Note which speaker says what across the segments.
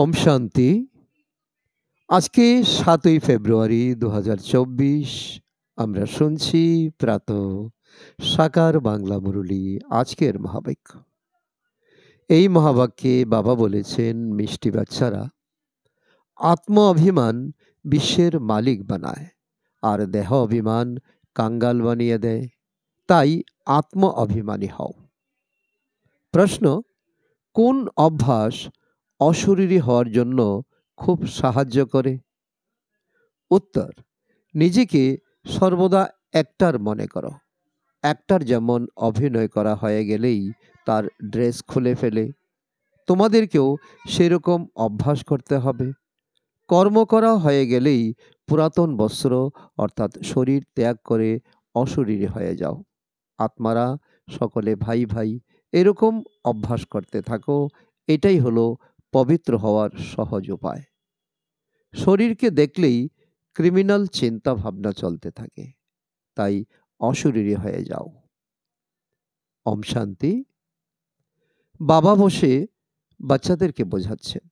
Speaker 1: ওম শান্তি আজকে সাতই ফেব্রুয়ারি দু আমরা শুনছি প্রাত সাকার বাংলা মুরলী আজকের মহাবাক্য এই মহাবাক্যে বাবা বলেছেন মিষ্টি বাচ্চারা আত্ম অভিমান বিশ্বের মালিক বানায় আর দেহ অভিমান কাঙ্গাল বানিয়ে দেয় তাই আত্ম অভিমানী হও প্রশ্ন কোন অভ্যাস অশরীরী হওয়ার জন্য খুব সাহায্য করে উত্তর নিজেকে সর্বদা একটার মনে করো একটার যেমন অভিনয় করা হয়ে গেলেই তার ড্রেস খুলে ফেলে তোমাদেরকেও সেরকম অভ্যাস করতে হবে কর্ম করা হয়ে গেলেই পুরাতন বস্ত্র অর্থাৎ শরীর ত্যাগ করে অশরীরী হয়ে যাও আত্মারা সকলে ভাই ভাই এরকম অভ্যাস করতে থাকো এটাই হলো পবিত্র হওয়ার সহজ উপায় শরীরকে দেখলেই ক্রিমিনাল চিন্তা ভাবনা চলতে থাকে তাই অশরীরে হয়ে যাও অম শান্তি বাবা বসে বাচ্চাদেরকে বোঝাচ্ছেন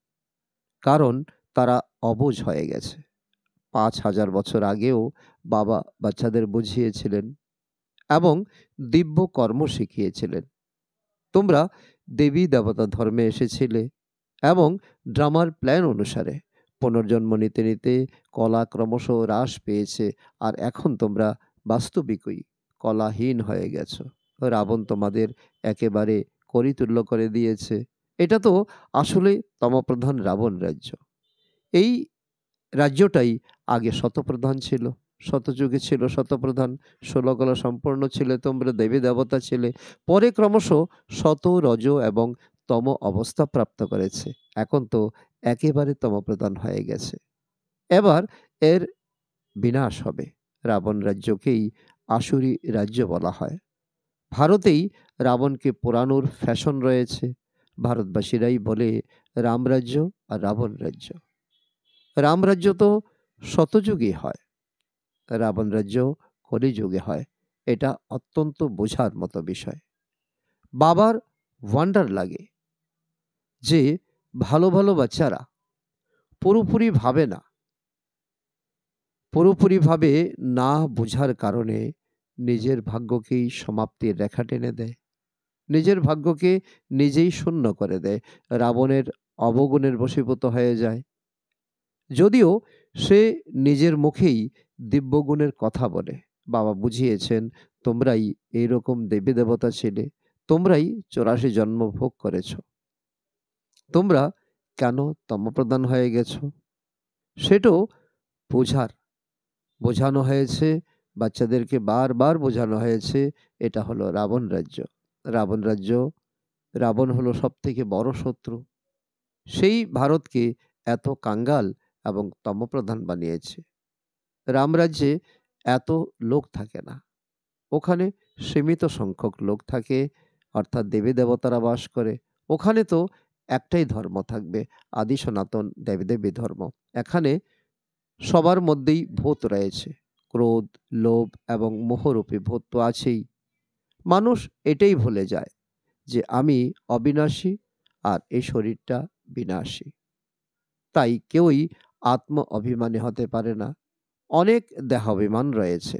Speaker 1: কারণ তারা অবোঝ হয়ে গেছে পাঁচ হাজার বছর আগেও বাবা বাচ্চাদের বুঝিয়েছিলেন এবং দিব্য কর্ম শিখিয়েছিলেন তোমরা দেবী দেবতা ধর্মে এসেছিলে এবং ড্রামার প্ল্যান অনুসারে পুনর্জন্ম নিতে নিতে কলা ক্রমশ হ্রাস পেয়েছে আর এখন তোমরা বাস্তবিকই কলাহীন হয়ে গেছো রাবণ তোমাদের একেবারে করিতুল্য করে দিয়েছে এটা তো আসলে তমপ্রধান রাবণ রাজ্য এই রাজ্যটাই আগে শতপ্রধান ছিল শতযুগে ছিল শতপ্রধান ষোলকলা সম্পন্ন ছিলে তোমরা দেবী দেবতা ছিলে পরে ক্রমশ শত রজ এবং তম অবস্থা প্রাপ্ত করেছে এখন তো একেবারে তম প্রদান হয়ে গেছে এবার এর বিনাশ হবে রাবণ রাজ্যকেই আসুরি রাজ্য বলা হয় ভারতেই রাবণকে পোড়ানোর ফ্যাশন রয়েছে ভারতবাসীরাই বলে রামরাজ্য আর রাবণ রাজ্য রামরাজ্য তো শতযুগে হয় রাবণ রাজ্য কলিযুগে হয় এটা অত্যন্ত বোঝার মতো বিষয় বাবার ওয়ান্ডার লাগে যে ভালো ভালো বাচ্চারা পুরোপুরি ভাবে না পুরোপুরিভাবে না বোঝার কারণে নিজের ভাগ্যকেই সমাপ্তির রেখা টেনে দেয় নিজের ভাগ্যকে নিজেই শূন্য করে দেয় রাবণের অবগুণের বশীভূত হয়ে যায় যদিও সে নিজের মুখেই দিব্যগুণের কথা বলে বাবা বুঝিয়েছেন তোমরাই এইরকম দেবী দেবতা ছিলে তোমরাই চৌরাশি জন্ম ভোগ করেছো তোমরা কেন তমপ্রধান হয়ে গেছ সেটাও বোঝার বোঝানো হয়েছে বাচ্চাদেরকে বারবার বোঝানো হয়েছে এটা হলো রাবণ রাজ্য রাবণ রাজ্য রাবণ হলো সবথেকে বড় শত্রু সেই ভারতকে এত কাঙ্গাল এবং তমপ্রধান বানিয়েছে রামরাজ্যে এত লোক থাকে না ওখানে সীমিত সংখ্যক লোক থাকে অর্থাৎ দেবী দেবতারা বাস করে ওখানে তো একটাই ধর্ম থাকবে আদি সনাতন দেবদেবী ধর্ম এখানে সবার মধ্যেই ভূত রয়েছে ক্রোধ লোভ এবং মোহরূপী ভূত তো আছেই মানুষ এটাই ভুলে যায় যে আমি অবিনাশী আর এই শরীরটা বিনাশী তাই কেউই আত্ম অভিমানী হতে পারে না অনেক দেহাভিমান রয়েছে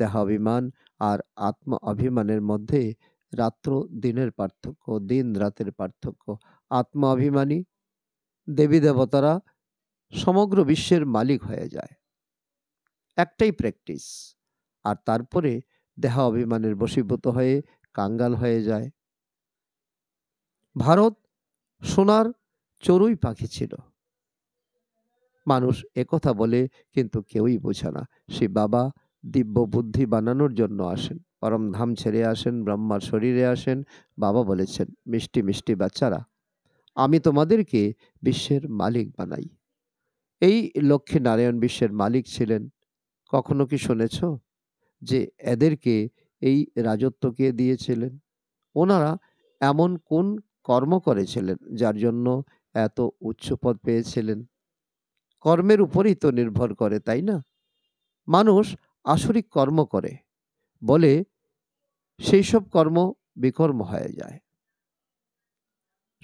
Speaker 1: দেহাভিমান আর আত্ম অভিমানের মধ্যে রাত্র দিনের পার্থক্য দিন রাতের পার্থক্য আত্মাভিমানী দেবী দেবতারা সমগ্র বিশ্বের মালিক হয়ে যায় একটাই প্র্যাকটিস আর তারপরে দেহ অভিমানের বশীভূত হয়ে কাঙ্গাল হয়ে যায় ভারত সোনার চড়ুই পাখি ছিল মানুষ একথা বলে কিন্তু কেউই বোঝে না সে বাবা দিব্য বুদ্ধি বানানোর জন্য আসেন পরম ধাম ছেড়ে আসেন ব্রহ্মার শরীরে আসেন বাবা বলেছেন মিষ্টি মিষ্টি বাচ্চারা আমি তোমাদেরকে বিশ্বের মালিক বানাই এই লক্ষ্মী নারায়ণ বিশ্বের মালিক ছিলেন কখনো কি শুনেছ যে এদেরকে এই রাজত্বকে দিয়েছিলেন ওনারা এমন কোন কর্ম করেছিলেন যার জন্য এত উচ্চ পদ পেয়েছিলেন কর্মের উপরই তো নির্ভর করে তাই না মানুষ আসরিক কর্ম করে বলে সেই সব কর্ম বিকর্ম হয়ে যায়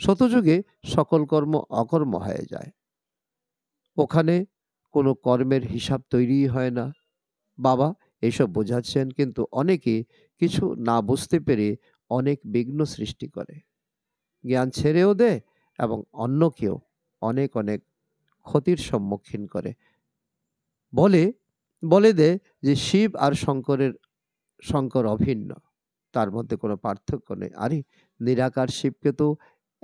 Speaker 1: শতযুগে সকল কর্ম অকর্ম হয়ে যায় ওখানে কোনো কর্মের হিসাব তৈরি হয় না বাবা এসব বোঝাচ্ছেন কিন্তু অনেকে কিছু না বুঝতে পেরে অনেক বিঘ্ন সৃষ্টি করে জ্ঞান ছেড়েও দেয় এবং অন্যকেও অনেক অনেক ক্ষতির সম্মুখীন করে বলে বলে দেয় যে শিব আর শঙ্করের শঙ্কর অভিন্ন তার মধ্যে কোনো পার্থক্য নেই আরে নিরাকার শিবকে তো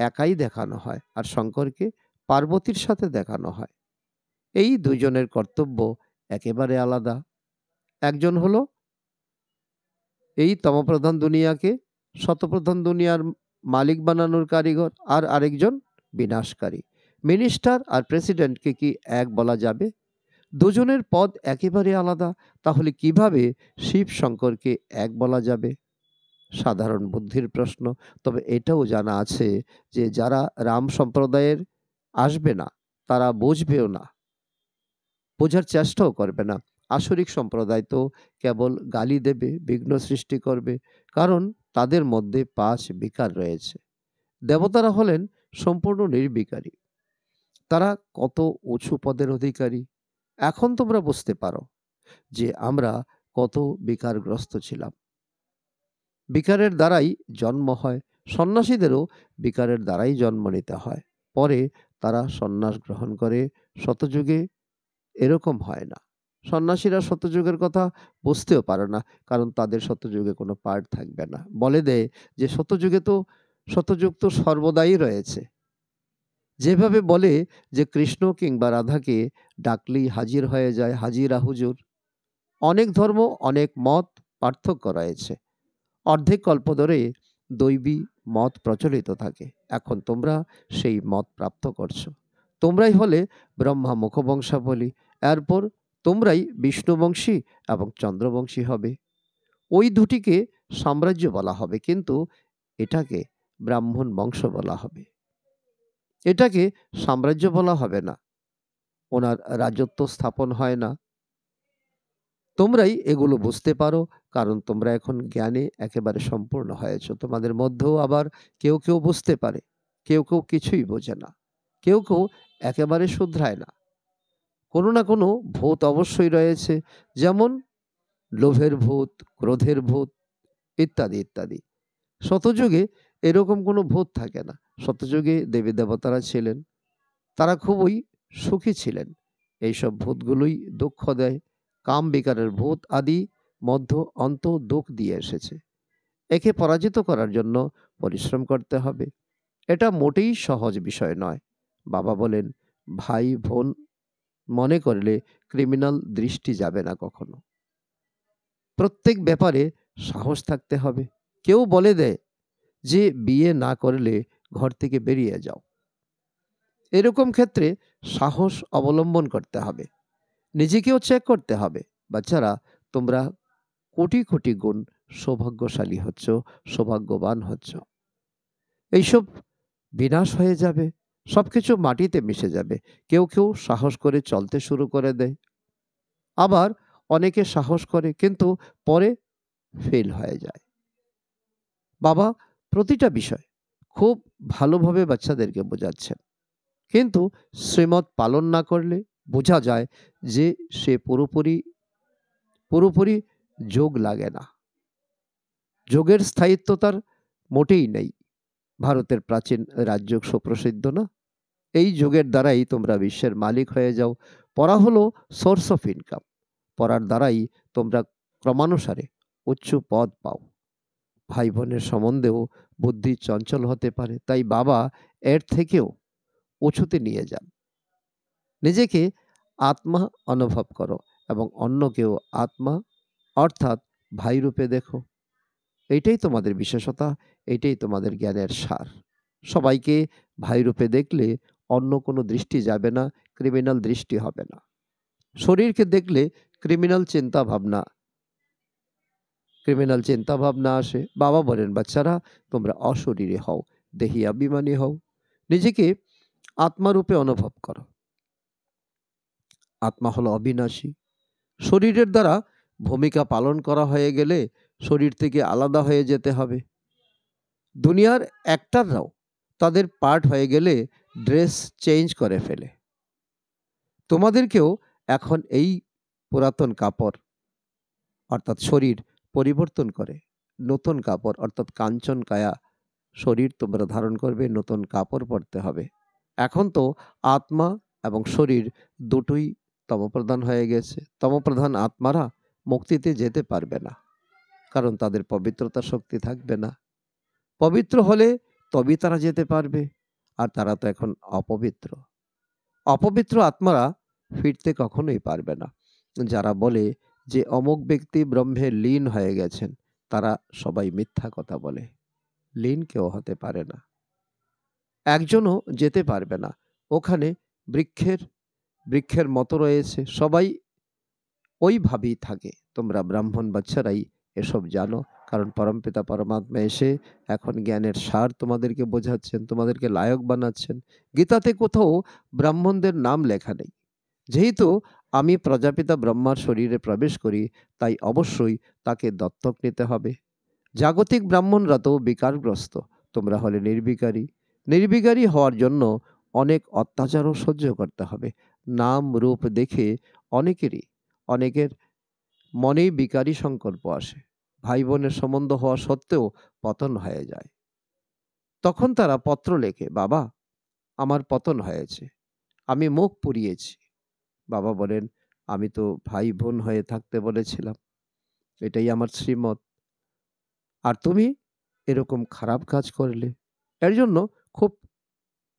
Speaker 1: একাই দেখানো হয় আর শঙ্করকে পার্বতীর সাথে দেখানো হয় এই দুজনের কর্তব্য একেবারে আলাদা একজন হলো এই তমপ্রধান দুনিয়াকে শতপ্রধান দুনিয়ার মালিক বানানোর কারিগর আর আরেকজন বিনাশকারী মিনিস্টার আর প্রেসিডেন্টকে কি এক বলা যাবে দুজনের পদ একেবারে আলাদা তাহলে কিভাবে শিব শঙ্করকে এক বলা যাবে সাধারণ বুদ্ধির প্রশ্ন তবে এটাও জানা আছে যে যারা রাম সম্প্রদায়ের আসবে না তারা বুঝবেও না বোঝার চেষ্টাও করবে না আসরিক সম্প্রদায় তো কেবল গালি দেবে বিঘ্ন সৃষ্টি করবে কারণ তাদের মধ্যে পাঁচ বিকার রয়েছে দেবতারা হলেন সম্পূর্ণ নির্বিকারী তারা কত উঁচু পদের অধিকারী এখন তোমরা বুঝতে পারো যে আমরা কত বিকারগ্রস্ত ছিলাম বিকারের দ্বারাই জন্ম হয় সন্ন্যাসীদেরও বিকারের দ্বারাই জন্ম নিতে হয় পরে তারা সন্ন্যাস গ্রহণ করে শতযুগে এরকম হয় না সন্ন্যাসীরা শতযুগের কথা বুঝতেও পারে না কারণ তাদের শতযুগে কোনো পার্ট থাকবে না বলে দেয় যে শতযুগে তো শতযুগ তো সর্বদাই রয়েছে যেভাবে বলে যে কৃষ্ণ কিংবা রাধাকে ডাকলেই হাজির হয়ে যায় হাজিরা হুজুর অনেক ধর্ম অনেক মত পার্থক্য রয়েছে অর্ধেক কল্প ধরে দৈবী মত প্রচলিত থাকে এখন তোমরা সেই মত প্রাপ্ত করছো তোমরাই হলে ব্রহ্মা মুখবংশাবলী এরপর তোমরাই বিষ্ণুবংশী এবং চন্দ্রবংশী হবে ওই দুটিকে সাম্রাজ্য বলা হবে কিন্তু এটাকে ব্রাহ্মণ বংশ বলা হবে এটাকে সাম্রাজ্য বলা হবে না ওনার রাজত্ব স্থাপন হয় না তোমরাই এগুলো বুঝতে পারো কারণ তোমরা এখন জ্ঞানে একেবারে সম্পূর্ণ হয়েছ তোমাদের মধ্যেও আবার কেউ কেউ বুঝতে পারে কেউ কেউ কিছুই বোঝে না কেউ কেউ একেবারে শুধরায় না কোনো না কোনো ভূত অবশ্যই রয়েছে যেমন লোভের ভূত ক্রোধের ভূত ইত্যাদি ইত্যাদি শতযুগে এরকম কোনো ভূত থাকে না সত্যযুগে দেবী দেবতারা ছিলেন তারা খুবই সুখী ছিলেন এইসব ভূতগুলোই দুঃখ দেয় কাম বিকারের ভূত আদি মধ্য অন্ত দুঃখ দিয়ে এসেছে একে পরাজিত করার জন্য পরিশ্রম করতে হবে এটা মোটেই সহজ বিষয় নয় বাবা বলেন ভাই বোন মনে করলে ক্রিমিনাল দৃষ্টি যাবে না কখনো প্রত্যেক ব্যাপারে সাহস থাকতে হবে কেউ বলে দেয় যে বিয়ে না করলে ঘর থেকে বেরিয়ে যাও এরকম ক্ষেত্রে সাহস অবলম্বন করতে হবে নিজেকেও চেক করতে হবে বাচ্চারা তোমরা কোটি কোটি গুণ সৌভাগ্যশালী হচ্ছ সৌভাগ্যবান হচ্ছ এইসব বিনাশ হয়ে যাবে সব কিছু মাটিতে মিশে যাবে কেউ কেউ সাহস করে চলতে শুরু করে দেয় আবার অনেকে সাহস করে কিন্তু পরে ফেল হয়ে যায় বাবা প্রতিটা বিষয় খুব ভালোভাবে বাচ্চাদেরকে বোঝাচ্ছেন কিন্তু শ্রীমত পালন না করলে বোঝা যায় যে সে পুরোপুরি পুরোপুরি যোগ লাগে না যোগের স্থায়িত্ব তার মোটেই নেই ভারতের প্রাচীন রাজ্য সুপ্রসিদ্ধ না এই যোগের দ্বারাই তোমরা বিশ্বের মালিক হয়ে যাও পড়া হলো সোর্স অফ ইনকাম পড়ার দ্বারাই তোমরা ক্রমানুসারে উচ্চ পদ পাও ভাই বোনের সম্বন্ধেও বুদ্ধি চঞ্চল হতে পারে তাই বাবা এর থেকেও উঁচুতে নিয়ে যান নিজেকে আত্মা অনুভব করো এবং অন্যকেও আত্মা অর্থাৎ ভাই রূপে দেখো এইটাই তোমাদের বিশেষতা এটাই তোমাদের জ্ঞানের সার সবাইকে ভাই রূপে দেখলে অন্য কোনো দৃষ্টি যাবে না ক্রিমিনাল দৃষ্টি হবে না শরীরকে দেখলে ক্রিমিনাল চিন্তা ভাবনা ক্রিমিনাল চিন্তা ভাবনা আসে বাবা বলেন বাচ্চারা তোমরা অশরীরে হও দেহি অভিমানী হও নিজেকে আত্মারূপে অনুভব করো আত্মা হলো অবিনাশী শরীরের দ্বারা ভূমিকা পালন করা হয়ে গেলে শরীর থেকে আলাদা হয়ে যেতে হবে দুনিয়ার অ্যাক্টাররাও তাদের পার্ট হয়ে গেলে ড্রেস চেঞ্জ করে ফেলে তোমাদেরকেও এখন এই পুরাতন কাপড় অর্থাৎ শরীর পরিবর্তন করে নতুন কাপড় অর্থাৎ কাঞ্চন কায়া শরীর তোমরা ধারণ করবে নতুন কাপড় পরতে হবে এখন তো আত্মা এবং শরীর দুটোই তমপ্রধান হয়ে গেছে তমপ্রধান আত্মারা মুক্তিতে যেতে পারবে না কারণ তাদের পবিত্রতা শক্তি থাকবে না পবিত্র হলে তবেই তারা যেতে পারবে আর তারা তো এখন অপবিত্র অপবিত্র আত্মারা ফিরতে কখনোই পারবে না যারা বলে যে অমুক ব্যক্তি ব্রহ্মে লীন হয়ে গেছেন তারা সবাই মিথ্যা কথা বলে লীন কেউ হতে পারে না একজনও যেতে পারবে না ওখানে বৃক্ষের বৃক্ষের মতো রয়েছে সবাই ওইভাবেই থাকে তোমরা ব্রাহ্মণ বাচ্চারাই এসব জানো কারণ পরমপিতা পরমাত্মা এসে এখন জ্ঞানের সার তোমাদেরকে বোঝাচ্ছেন তোমাদেরকে লায়ক বানাচ্ছেন গীতাতে কোথাও ব্রাহ্মণদের নাম লেখা নেই যেহেতু আমি প্রজাপিতা ব্রহ্মার শরীরে প্রবেশ করি তাই অবশ্যই তাকে দত্তক নিতে হবে জাগতিক ব্রাহ্মণরা তো বিকারগ্রস্ত তোমরা হলে নির্বিকারী নির্বিকারী হওয়ার জন্য অনেক অত্যাচারও সহ্য করতে হবে নাম রূপ দেখে অনেকেরই অনেকের মনেই বিকারী সংকল্প আসে ভাই বোনের সম্বন্ধ হওয়া সত্ত্বেও পতন হয়ে যায় তখন তারা পত্র লেখে বাবা আমার পতন হয়েছে আমি মুখ পুড়িয়েছি বাবা বলেন আমি তো ভাই বোন হয়ে থাকতে বলেছিলাম এটাই আমার শ্রীমত আর তুমি এরকম খারাপ কাজ করলে এর জন্য খুব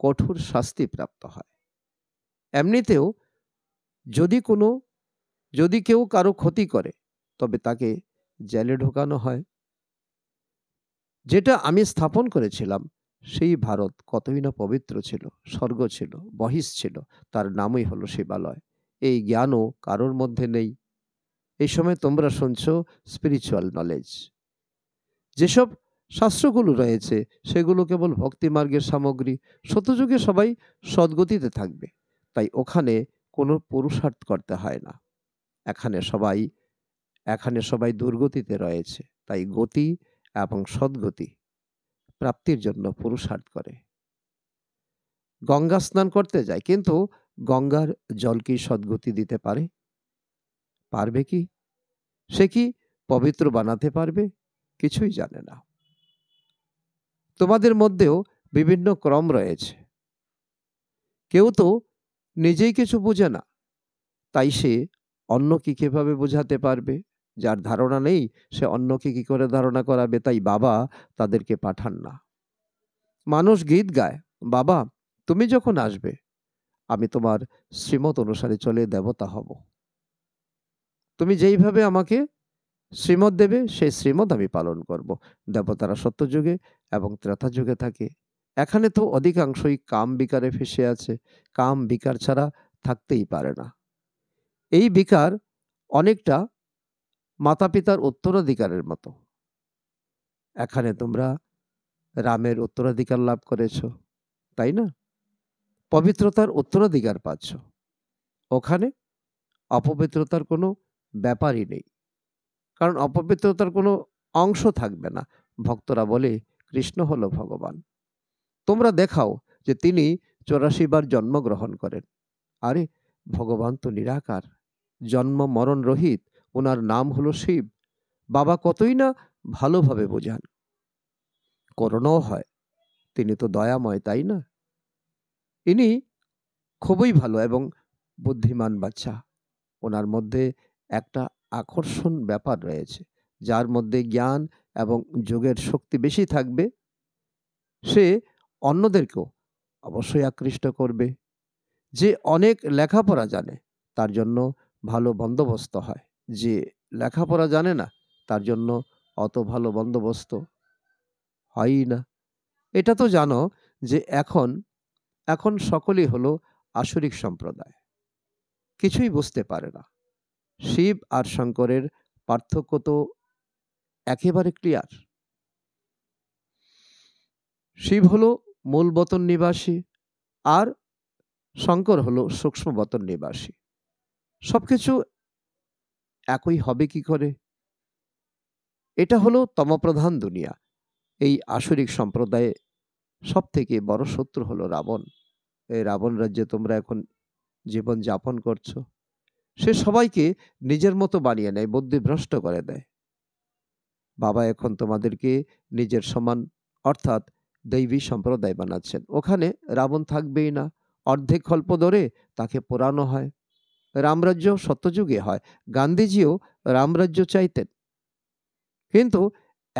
Speaker 1: কঠোর শাস্তি প্রাপ্ত হয় এমনিতেও যদি কোনো যদি কেউ কারো ক্ষতি করে তবে তাকে জেলে ঢোকানো হয় যেটা আমি স্থাপন করেছিলাম সেই ভারত কতই না পবিত্র ছিল স্বর্গ ছিল বহিষ ছিল তার নামই হলো শিবালয় এই জ্ঞানও কারোর মধ্যে নেই এই সময় তোমরা শুনছ স্পিরিচুয়াল নলেজ যেসব শাস্ত্রগুলো রয়েছে সেগুলো কেবল ভক্তিমার্গের সামগ্রী সতযুগে সবাই সদ্গতিতে থাকবে তাই ওখানে কোনো পুরুষার্থ করতে হয় না এখানে সবাই এখানে সবাই দুর্গতিতে রয়েছে তাই গতি এবং সদ্গতি প্রাপ্তির জন্য পুরুষার্থ করে গঙ্গা স্নান করতে যায় কিন্তু গঙ্গার জল কি সদ্গতি দিতে পারে পারবে কি সে কি পবিত্র বানাতে পারবে কিছুই জানে না তোমাদের মধ্যেও বিভিন্ন ক্রম রয়েছে কেউ তো নিজেই কিছু বোঝে না তাই সে অন্য কি কীভাবে বোঝাতে পারবে যার ধারণা নেই সে অন্যকে কি করে ধারণা করাবে তাই বাবা তাদেরকে পাঠান না মানুষ গীত গায় বাবা তুমি যখন আসবে আমি তোমার শ্রীমত অনুসারে চলে দেবতা হব তুমি যেইভাবে আমাকে শ্রীমত দেবে সেই শ্রীমত আমি পালন করব। দেবতারা সত্যযুগে এবং যুগে থাকে এখানে তো অধিকাংশই কাম বিকারে ফেসে আছে কাম বিকার ছাড়া থাকতেই পারে না এই বিকার অনেকটা মাতা পিতার উত্তরাধিকারের মতো এখানে তোমরা রামের উত্তরাধিকার লাভ করেছ তাই না পবিত্রতার উত্তরাধিকার পাচ্ছ ওখানে অপবিত্রতার কোনো ব্যাপারই নেই কারণ অপবিত্রতার কোনো অংশ থাকবে না ভক্তরা বলে কৃষ্ণ হলো ভগবান তোমরা দেখাও যে তিনি চৌরাশি বার জন্মগ্রহণ করেন আরে ভগবান তো নিরাকার জন্ম মরণ রহিত ওনার নাম হলো শিব বাবা কতই না ভালোভাবে বোঝান করোনাও হয় তিনি তো দয়াময় তাই না ইনি খুবই ভালো এবং বুদ্ধিমান বাচ্চা ওনার মধ্যে একটা আকর্ষণ ব্যাপার রয়েছে যার মধ্যে জ্ঞান এবং যোগের শক্তি বেশি থাকবে সে অন্যদেরকেও অবশ্যই আকৃষ্ট করবে যে অনেক লেখাপড়া জানে তার জন্য ভালো বন্দোবস্ত হয় যে লেখাপড়া জানে না তার জন্য অত ভালো বন্দোবস্ত হয়ই না এটা তো জানো যে এখন এখন সকলেই হলো আসরিক সম্প্রদায় কিছুই বুঝতে পারে না শিব আর শঙ্করের পার্থক্য তো একেবারে ক্লিয়ার শিব হলো মূল বতন নিবাসী আর শঙ্কর হলো সূক্ষ্ম বতন নিবাসী সবকিছু একই হবে কি করে এটা হলো তমপ্রধান দুনিয়া এই আসরিক সম্প্রদায়ে সব থেকে বড় শত্রু হলো রাবণ এই রাবণ রাজ্যে তোমরা এখন জীবন যাপন করছো সে সবাইকে নিজের মতো বানিয়ে নেয় বুদ্ধিভ্রষ্ট করে দেয় বাবা এখন তোমাদেরকে নিজের সমান অর্থাৎ দৈবী সম্প্রদায় বানাচ্ছেন ওখানে রাবণ থাকবেই না অর্ধেক অল্প ধরে তাকে পোড়ানো হয় রামরাজ্য সত্যযুগে হয় গান্ধীজিও রামরাজ্য চাইতেন কিন্তু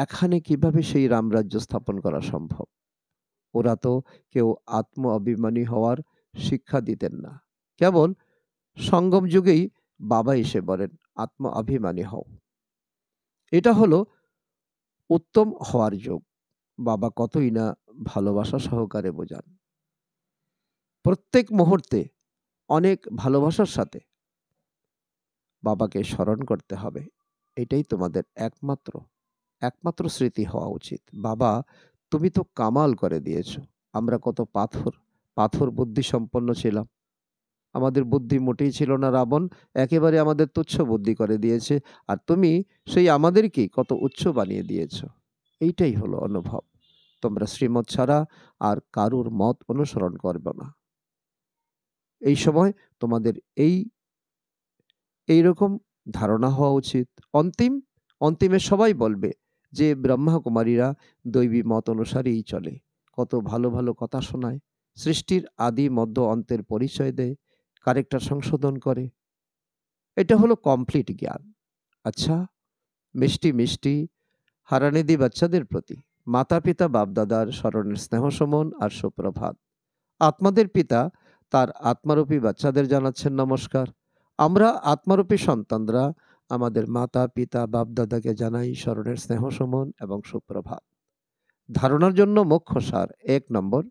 Speaker 1: এখানে কিভাবে সেই রামরাজ্য স্থাপন করা সম্ভব ওরা তো কেউ আত্ম অভিমানী হওয়ার শিক্ষা দিতেন না কেবল সঙ্গম যুগেই বাবা এসে বলেন আত্ম অভিমানী হও এটা হলো উত্তম হওয়ার যোগ বাবা কতই না ভালোবাসা সহকারে বোঝান প্রত্যেক মুহূর্তে অনেক ভালোবাসার সাথে বাবাকে স্মরণ করতে হবে এটাই তোমাদের একমাত্র একমাত্র স্মৃতি হওয়া উচিত বাবা তুমি তো কামাল করে দিয়েছ আমরা কত পাথর পাথর বুদ্ধি সম্পন্ন ছিলাম আমাদের বুদ্ধি মোটেই ছিল না রাবণ একেবারে আমাদের তুচ্ছ বুদ্ধি করে দিয়েছে আর তুমি সেই আমাদেরকেই কত উচ্চ বানিয়ে দিয়েছ এইটাই হলো অনুভব তোমরা শ্রীমত ছাড়া আর কারুর মত অনুসরণ করবে না এই সময় তোমাদের এই এই রকম ধারণা হওয়া উচিত অন্তিম অন্তিমে সবাই বলবে যে ব্রহ্মাকুমারীরা দৈবী মত অনুসারেই চলে কত ভালো ভালো কথা শোনায় সৃষ্টির আদি মধ্য অন্তের পরিচয় দেয় কারেক্টার সংশোধন করে এটা হলো কমপ্লিট জ্ঞান আচ্ছা মিষ্টি মিষ্টি হারানিদি বাচ্চাদের প্রতি মাতা পিতা বাপদাদার স্মরণের স্নেহসমন আর সুপ্রভাত আত্মাদের পিতা তার আত্মারূপী বাচ্চাদের জানাচ্ছেন নমস্কার আমরা আত্মারূপী সন্তানরা আমাদের মাতা পিতা বাপদাদাকে জানাই স্মরণের স্নেহ সমন এবং সুপ্রভাত ধারণার জন্য মুখ্য সার এক নম্বর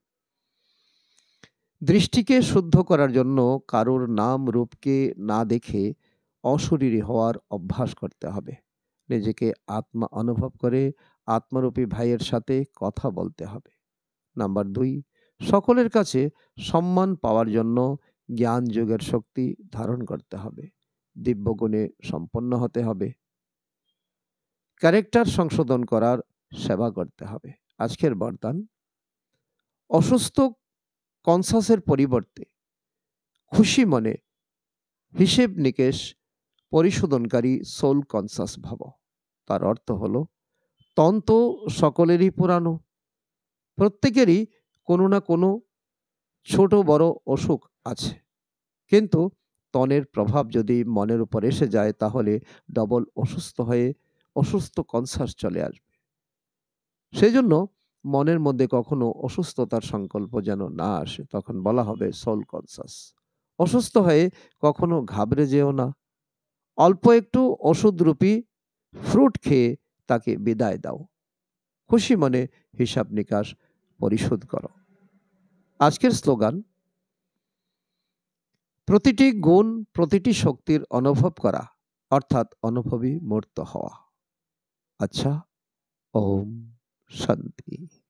Speaker 1: দৃষ্টিকে শুদ্ধ করার জন্য কারোর নাম রূপকে না দেখে অশরীরী হওয়ার অভ্যাস করতে হবে নিজেকে আত্মা অনুভব করে আত্মরূপী ভাইয়ের সাথে কথা বলতে হবে নাম্বার দুই সকলের কাছে সম্মান পাওয়ার জন্য জ্ঞান যোগের শক্তি ধারণ করতে হবে দিব্যগুণে সম্পন্ন হতে হবে ক্যারেক্টার সংশোধন করার সেবা করতে হবে আজকের বরদান অসুস্থ কনসাসের পরিবর্তে খুশি মনে হিসেব নিকেশ পরিশোধনকারী সোল কনসাস ভাব তার অর্থ হল তন্ত সকলেরই পুরানো প্রত্যেকেরই কোনো না কোনো ছোট বড় অসুখ আছে কিন্তু তনের প্রভাব যদি মনের উপর এসে যায় তাহলে ডবল অসুস্থ হয়ে অসুস্থ কনসার্ট চলে আসবে সেই জন্য মনের মধ্যে কখনো অসুস্থতার সংকল্প যেন না আসে তখন বলা হবে সোল কনসাস অসুস্থ হয়ে কখনো ঘাবড়ে যেও না অল্প একটু ওষুধরূপী ফ্রুট খেয়ে তাকে বিদায় দাও খুশি মনে হিসাব নিকাশ পরিশোধ করো আজকের স্লোগান প্রতিটি গুণ প্রতিটি শক্তির অনুভব করা অর্থাৎ অনুভবী মূর্ত হওয়া আচ্ছা ওম শান্তি